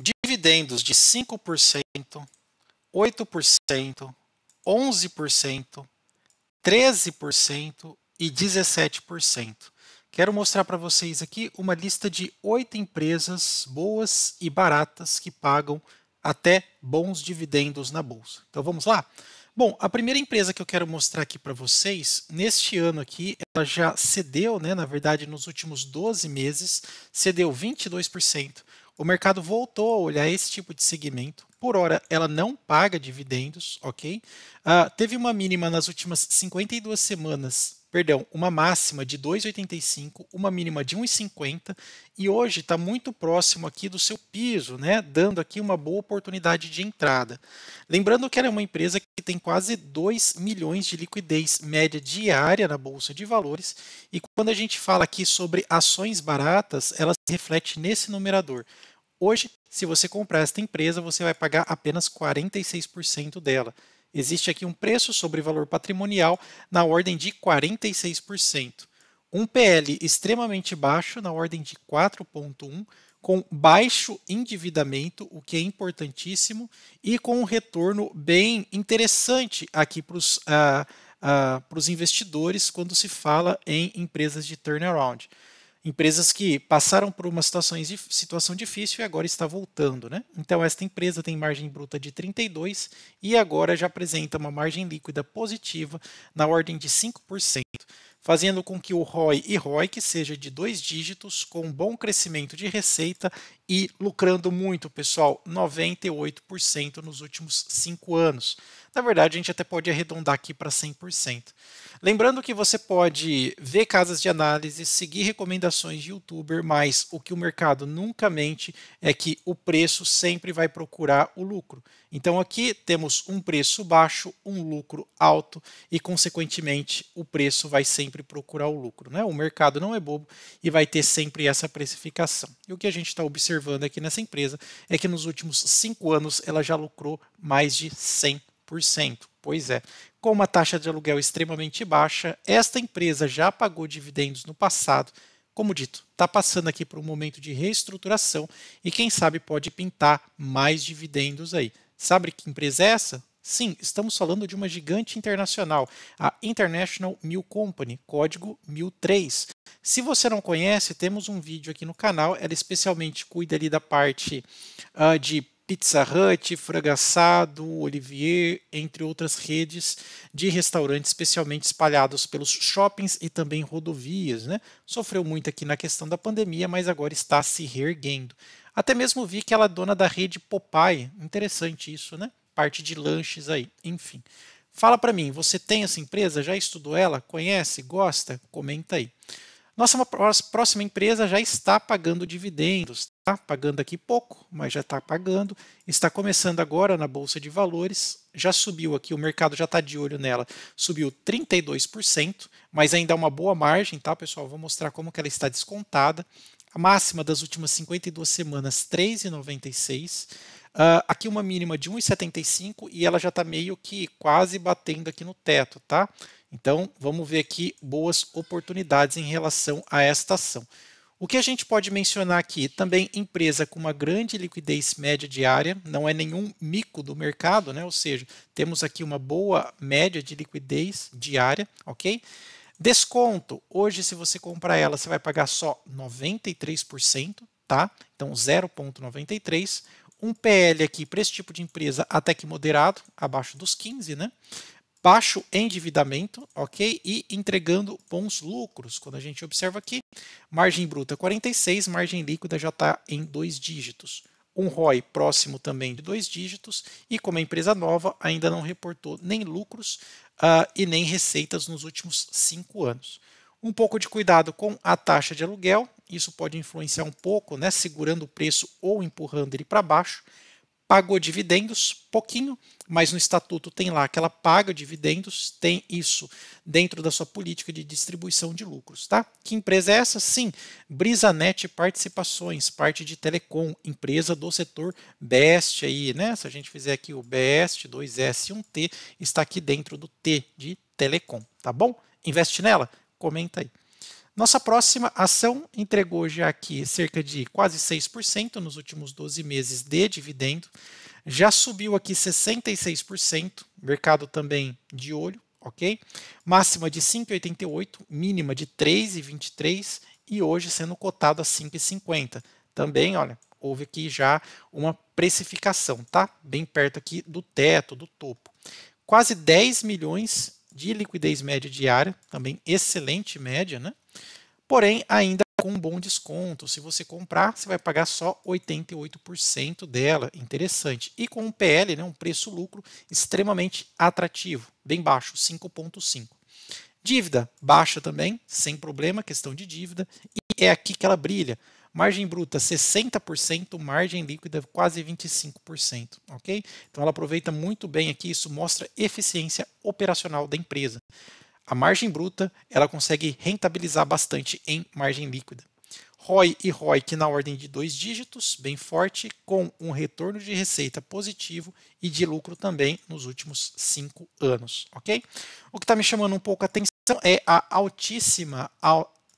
dividendos de 5%, 8%, 11%, 13% e 17%. Quero mostrar para vocês aqui uma lista de oito empresas boas e baratas que pagam até bons dividendos na bolsa. Então vamos lá? Bom, a primeira empresa que eu quero mostrar aqui para vocês, neste ano aqui, ela já cedeu, né, na verdade nos últimos 12 meses, cedeu 22% o mercado voltou a olhar esse tipo de segmento. Por hora, ela não paga dividendos, ok? Uh, teve uma mínima nas últimas 52 semanas perdão, uma máxima de 2,85, uma mínima de 1,50 e hoje está muito próximo aqui do seu piso, né, dando aqui uma boa oportunidade de entrada. Lembrando que ela é uma empresa que tem quase 2 milhões de liquidez média diária na bolsa de valores e quando a gente fala aqui sobre ações baratas, ela se reflete nesse numerador. Hoje, se você comprar esta empresa, você vai pagar apenas 46% dela. Existe aqui um preço sobre valor patrimonial na ordem de 46%. Um PL extremamente baixo, na ordem de 4,1%, com baixo endividamento, o que é importantíssimo, e com um retorno bem interessante aqui para os. Uh, ah, uh, ah, para os investidores quando se fala em empresas de turnaround empresas que passaram por uma situação, difícil e agora está voltando. Né? Então, esta empresa tem margem bruta de 32 e agora já apresenta uma margem líquida positiva na ordem de 5%, fazendo com que o ROI e ROIC seja de dois dígitos, com um bom crescimento de receita e lucrando muito, pessoal, 98% nos últimos cinco anos. Na verdade, a gente até pode arredondar aqui para 100%. Lembrando que você pode ver casas de análise, seguir recomendações de youtuber, mas o que o mercado nunca mente é que o preço sempre vai procurar o lucro. Então aqui temos um preço baixo, um lucro alto e, consequentemente, o preço vai sempre procurar o lucro. Né? O mercado não é bobo e vai ter sempre essa precificação. E o que a gente está observando aqui nessa empresa é que nos últimos cinco anos ela já lucrou mais de 100%. Pois é, com uma taxa de aluguel extremamente baixa, esta empresa já pagou dividendos no passado. Como dito, está passando aqui por um momento de reestruturação e quem sabe pode pintar mais dividendos aí. Sabe que empresa é essa? Sim, estamos falando de uma gigante internacional, a International Mill Company, código 1003. Se você não conhece, temos um vídeo aqui no canal, ela especialmente cuida ali da parte uh, de Pizza Hut, Frango Assado, Olivier, entre outras redes de restaurantes especialmente espalhados pelos shoppings e também rodovias. Né? Sofreu muito aqui na questão da pandemia, mas agora está se reerguendo. Até mesmo vi que ela é dona da rede Popeye. Interessante isso, né? Parte de lanches aí, enfim. Fala para mim, você tem essa empresa? Já estudou ela? Conhece? Gosta? Comenta aí. Nossa próxima empresa já está pagando dividendos, está pagando aqui pouco, mas já está pagando. Está começando agora na Bolsa de Valores, já subiu aqui, o mercado já está de olho nela, subiu 32%, mas ainda é uma boa margem, tá, pessoal? Vou mostrar como que ela está descontada. A máxima das últimas 52 semanas, 3,96. Uh, ah, aqui uma mínima de 1,75 e ela já está meio que quase batendo aqui no teto, tá? Então, vamos ver aqui boas oportunidades em relação a esta ação. O que a gente pode mencionar aqui? Também empresa com uma grande liquidez média diária, não é nenhum mico do mercado, né? ou seja, temos aqui uma boa média de liquidez diária, ok? Desconto, hoje se você comprar ela, você vai pagar só 93%, tá? Então 0,93%. Um PL aqui para esse tipo de empresa até que moderado, abaixo dos 15, né? baixo endividamento, ok? E entregando bons lucros. Quando a gente observa aqui, margem bruta 46, margem líquida já está em dois dígitos. Um ROI próximo também de dois dígitos, e como é empresa nova, ainda não reportou nem lucros uh, e nem receitas nos últimos cinco anos. Um pouco de cuidado com a taxa de aluguel, isso pode influenciar um pouco, né, segurando o preço ou empurrando ele para baixo pagou dividendos, pouquinho, mas no estatuto tem lá que ela paga dividendos, tem isso dentro da sua política de distribuição de lucros, tá? Que empresa é essa? Sim, Brisanet Participações, parte de telecom, empresa do setor BEST aí, né? Se a gente fizer aqui o BEST 2S1T, está aqui dentro do T de telecom, tá bom? Investe nela? Comenta aí. Nossa próxima ação entregou já aqui cerca de quase 6% nos últimos 12 meses de dividendo, já subiu aqui 66%, mercado também de olho, ok? Máxima de 5,88, mínima de 3,23 e hoje sendo cotado a 5,50. Também, olha, houve aqui já uma precificação, tá? Bem perto aqui do teto, do topo. Quase 10 milhões de liquidez média diária, também excelente média, né? porém ainda com um bom desconto. Se você comprar, você vai pagar só 88% dela, interessante. E com um PL, né, um preço-lucro extremamente atrativo, bem baixo, 5,5%. Dívida baixa também, sem problema, questão de dívida, e é aqui que ela brilha. Margem bruta 60%, margem líquida quase 25%, ok? Então ela aproveita muito bem aqui, isso mostra eficiência operacional da empresa a margem bruta ela consegue rentabilizar bastante em margem líquida. ROI e que na ordem de dois dígitos, bem forte, com um retorno de receita positivo e de lucro também nos últimos cinco anos, ok? O que está me chamando um pouco a atenção é a altíssima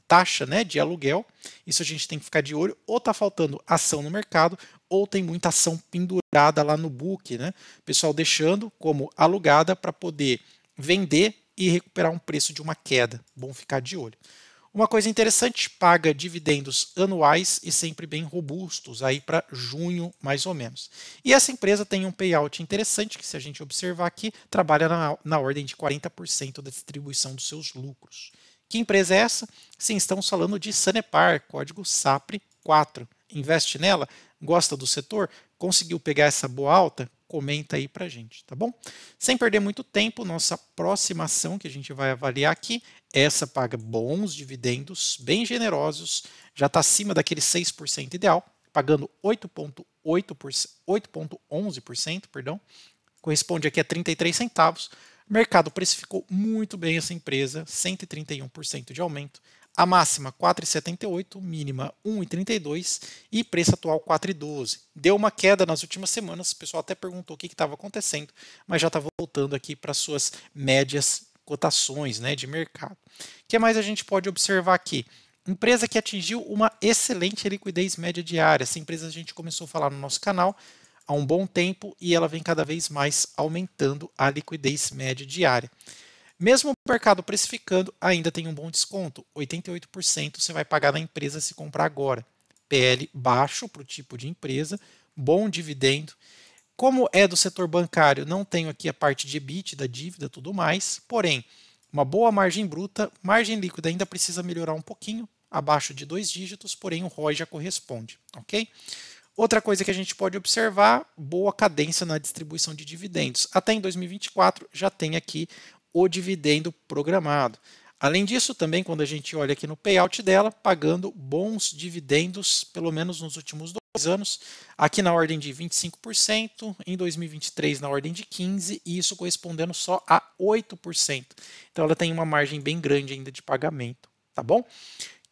taxa né, de aluguel, isso a gente tem que ficar de olho, ou está faltando ação no mercado, ou tem muita ação pendurada lá no book, né? Pessoal deixando como alugada para poder vender e recuperar um preço de uma queda. Bom ficar de olho. Uma coisa interessante, paga dividendos anuais e sempre bem robustos, aí para junho mais ou menos. E essa empresa tem um payout interessante, que se a gente observar aqui, trabalha na, na ordem de 40% da distribuição dos seus lucros. Que empresa é essa? Sim, estamos falando de Sanepar, código SAPRE 4. Investe nela? Gosta do setor? Conseguiu pegar essa boa alta? comenta aí para gente, tá bom? Sem perder muito tempo, nossa próxima ação que a gente vai avaliar aqui, essa paga bons dividendos, bem generosos, já está acima daquele 6% ideal, pagando 8,11%, perdão, corresponde aqui a 33 centavos. O mercado precificou muito bem essa empresa, 131% de aumento, a máxima 4,78, mínima 1,32 e preço atual 4,12. Deu uma queda nas últimas semanas, o pessoal até perguntou o que estava acontecendo, mas já está voltando aqui para suas médias cotações né, de mercado. O que mais a gente pode observar aqui? Empresa que atingiu uma excelente liquidez média diária. Essa empresa a gente começou a falar no nosso canal há um bom tempo e ela vem cada vez mais aumentando a liquidez média diária. Mesmo o mercado precificando, ainda tem um bom desconto. 88% você vai pagar na empresa se comprar agora. PL baixo para o tipo de empresa, bom dividendo. Como é do setor bancário, não tenho aqui a parte de EBIT, da dívida, tudo mais. Porém, uma boa margem bruta, margem líquida ainda precisa melhorar um pouquinho, abaixo de dois dígitos, porém o ROI já corresponde, ok? Outra coisa que a gente pode observar, boa cadência na distribuição de dividendos. Até em 2024 já tem aqui o dividendo programado. Além disso, também quando a gente olha aqui no payout dela, pagando bons dividendos, pelo menos nos últimos dois anos, aqui na ordem de 25%, em 2023 na ordem de 15%, e isso correspondendo só a 8%. Então ela tem uma margem bem grande ainda de pagamento, tá bom?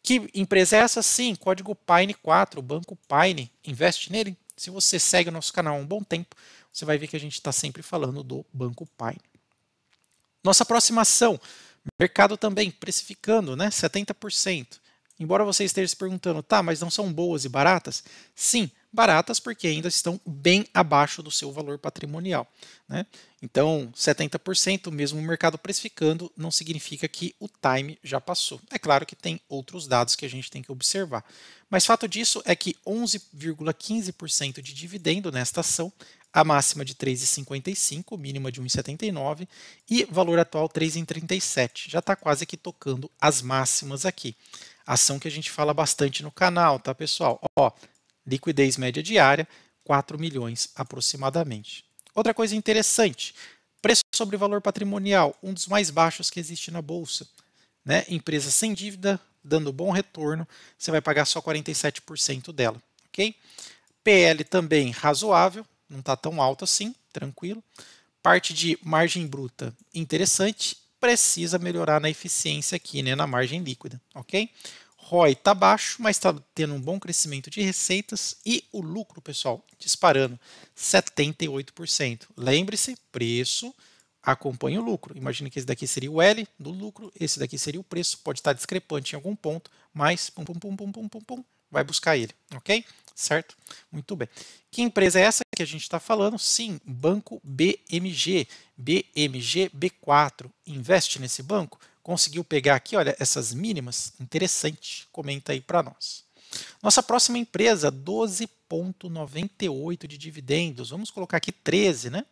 Que empresa é essa? Sim, código Pine4, banco Pine, investe nele. Se você segue o nosso canal há um bom tempo, você vai ver que a gente está sempre falando do banco Pine. Nossa aproximação, mercado também, precificando, né? 70%. Embora você esteja se perguntando, tá, mas não são boas e baratas? Sim, baratas porque ainda estão bem abaixo do seu valor patrimonial. Né? Então, 70%, mesmo o mercado precificando, não significa que o time já passou. É claro que tem outros dados que a gente tem que observar. Mas fato disso é que 11,15% de dividendo nesta ação a máxima de 3,55, mínima de 1,79 e valor atual 3,37. Já está quase que tocando as máximas aqui. Ação que a gente fala bastante no canal, tá, pessoal? Ó, liquidez média diária, 4 milhões aproximadamente. Outra coisa interessante, preço sobre valor patrimonial, um dos mais baixos que existe na bolsa. Né? Empresa sem dívida, dando bom retorno, você vai pagar só 47% dela, ok? PL também razoável, não está tão alto assim, tranquilo. Parte de margem bruta, interessante. Precisa melhorar na eficiência aqui, né, na margem líquida, ok? ROI está baixo, mas está tendo um bom crescimento de receitas e o lucro, pessoal, disparando 78%. Lembre-se, preço acompanha o lucro. Imagina que esse daqui seria o L do lucro, esse daqui seria o preço, pode estar discrepante em algum ponto, mas pum, pum, pum, pum, pum, pum, pum, vai buscar ele, ok? Certo? Muito bem. Que empresa é essa? que a gente está falando, sim, banco BMG, BMG B4. Investe nesse banco? Conseguiu pegar aqui, olha, essas mínimas? Interessante, comenta aí para nós. Nossa próxima empresa, 12,98 de dividendos. Vamos colocar aqui 13, né?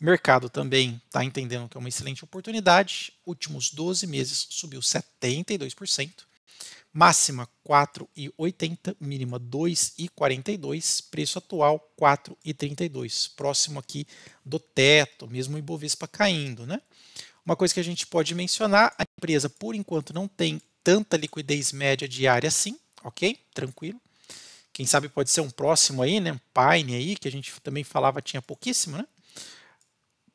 mercado também está entendendo que é uma excelente oportunidade. Últimos 12 meses subiu 72%. Máxima 4,80, mínima 2,42, preço atual 4,32, próximo aqui do teto, mesmo o Ibovespa caindo, né? Uma coisa que a gente pode mencionar, a empresa por enquanto não tem tanta liquidez média diária assim, OK? Tranquilo. Quem sabe pode ser um próximo aí, né? Um Pine aí, que a gente também falava tinha pouquíssimo, né?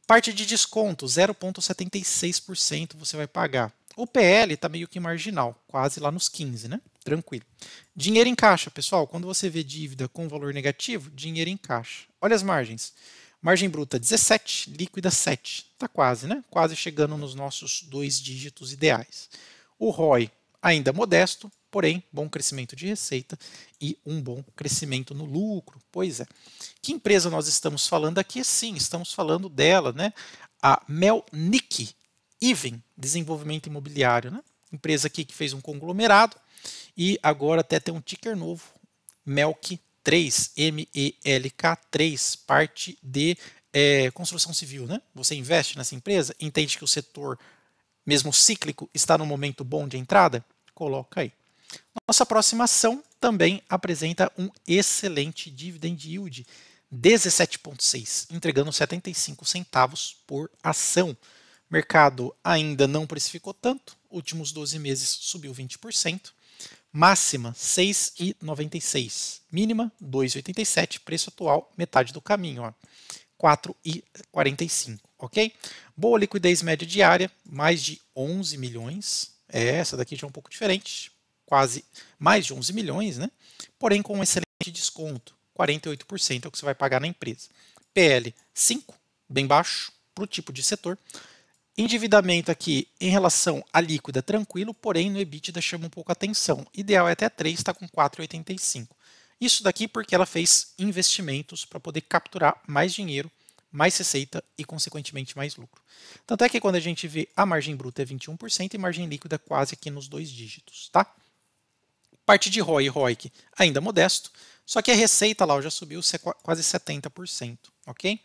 Parte de desconto, 0,76% você vai pagar. O PL está meio que marginal, quase lá nos 15, né? Tranquilo. Dinheiro em caixa, pessoal. Quando você vê dívida com valor negativo, dinheiro em caixa. Olha as margens. Margem bruta 17, líquida 7. Está quase, né? Quase chegando nos nossos dois dígitos ideais. O ROI ainda modesto, porém bom crescimento de receita e um bom crescimento no lucro. Pois é. Que empresa nós estamos falando aqui? Sim, estamos falando dela, né? A Melnick IVEN, Desenvolvimento Imobiliário, né? empresa aqui que fez um conglomerado e agora até tem um ticker novo, Melk 3, M-E-L-K 3, parte de é, construção civil. Né? Você investe nessa empresa, entende que o setor, mesmo cíclico, está no momento bom de entrada? Coloca aí. Nossa próxima ação também apresenta um excelente dividend yield, 17,6, entregando 75 centavos por ação. Mercado ainda não precificou tanto, últimos 12 meses subiu 20%, máxima 6,96, mínima 2,87, preço atual metade do caminho, 4,45, ok? Boa liquidez média diária, mais de 11 milhões, é, essa daqui já é um pouco diferente, quase mais de 11 milhões, né? Porém com um excelente desconto, 48% é o que você vai pagar na empresa. PL 5, bem baixo, para o tipo de setor. Endividamento aqui em relação à líquida, tranquilo, porém no EBITDA chama um pouco a atenção. Ideal é até 3, está com 4,85. Isso daqui porque ela fez investimentos para poder capturar mais dinheiro, mais receita e, consequentemente, mais lucro. Tanto é que quando a gente vê a margem bruta é 21% e margem líquida quase aqui nos dois dígitos, tá? Parte de ROI e ROIC ainda modesto, só que a receita lá já subiu quase 70%, ok?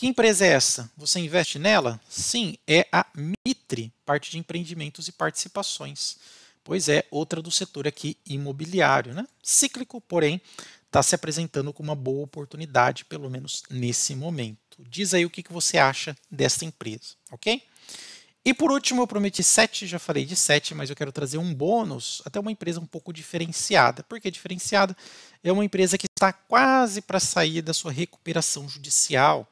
Que empresa é essa? Você investe nela? Sim, é a Mitre, parte de empreendimentos e participações. Pois é, outra do setor aqui imobiliário, né? Cíclico, porém, está se apresentando com uma boa oportunidade, pelo menos nesse momento. Diz aí o que, que você acha dessa empresa, ok? E por último, eu prometi 7, já falei de 7, mas eu quero trazer um bônus, até uma empresa um pouco diferenciada. Por que diferenciada? É uma empresa que está quase para sair da sua recuperação judicial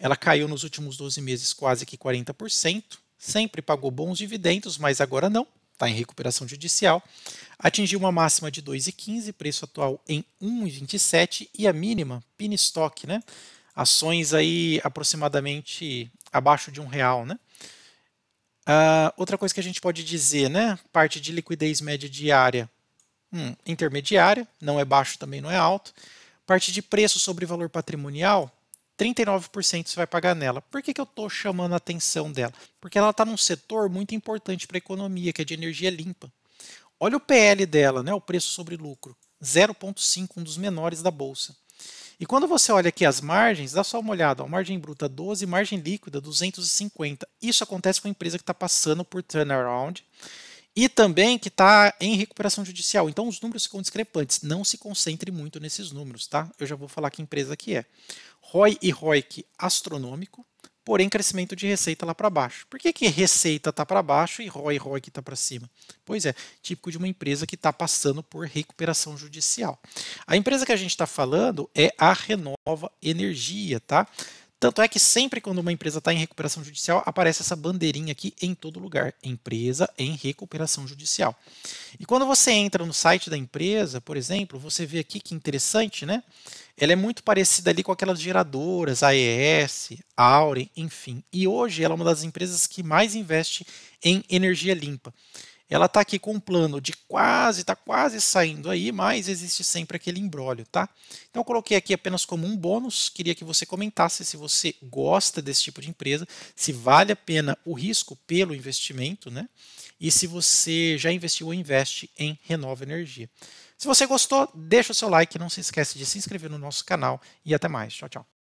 ela caiu nos últimos 12 meses quase que 40%, sempre pagou bons dividendos, mas agora não, está em recuperação judicial. Atingiu uma máxima de 2,15, preço atual em 1,27 e a mínima, pin stock, né? Ações aí aproximadamente abaixo de um real, né? Uh, outra coisa que a gente pode dizer, né? Parte de liquidez média diária hum, intermediária, não é baixo também, não é alto. Parte de preço sobre valor patrimonial, 39% você vai pagar nela. Por que, que eu estou chamando a atenção dela? Porque ela está num setor muito importante para a economia, que é de energia limpa. Olha o PL dela, né, o preço sobre lucro, 0,5, um dos menores da bolsa. E quando você olha aqui as margens, dá só uma olhada, ó, margem bruta 12, margem líquida 250. Isso acontece com a empresa que está passando por turnaround e também que está em recuperação judicial. Então os números ficam discrepantes. Não se concentre muito nesses números, tá? Eu já vou falar que empresa que é. ROI e ROIC astronômico, porém crescimento de receita lá para baixo. Por que, que receita está para baixo e ROI e ROIC está para cima? Pois é, típico de uma empresa que está passando por recuperação judicial. A empresa que a gente está falando é a Renova Energia, tá? Tanto é que sempre quando uma empresa está em recuperação judicial, aparece essa bandeirinha aqui em todo lugar: empresa em recuperação judicial. E quando você entra no site da empresa, por exemplo, você vê aqui que interessante, né? Ela é muito parecida ali com aquelas geradoras, AES, Aure, enfim. E hoje ela é uma das empresas que mais investe em energia limpa. Ela está aqui com um plano de quase, está quase saindo aí, mas existe sempre aquele embrólio, tá? Então eu coloquei aqui apenas como um bônus, queria que você comentasse se você gosta desse tipo de empresa, se vale a pena o risco pelo investimento, né? E se você já investiu ou investe em Renova Energia. Se você gostou, deixa o seu like, não se esquece de se inscrever no nosso canal e até mais. Tchau, tchau.